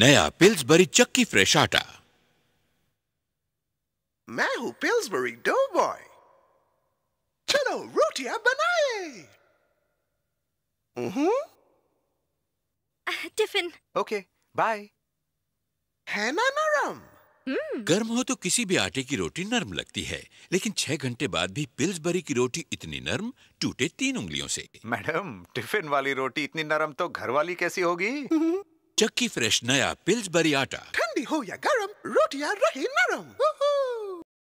नया पिल्सबरी चक्की फ्रेश आटा मैं हूं पिल्सबरी बॉय चलो रोटियां बनाए टिफिन ओके बाय है ना नरम हम्म। गर्म हो तो किसी भी आटे की रोटी नरम लगती है लेकिन छह घंटे बाद भी पिल्सबरी की रोटी इतनी नरम टूटे तीन उंगलियों से मैडम टिफिन वाली रोटी इतनी नरम तो घर वाली कैसी होगी चक्की फ्रेश नया पिल्सबरी आटा ठंडी हो या गरम रोटियां रहे नरम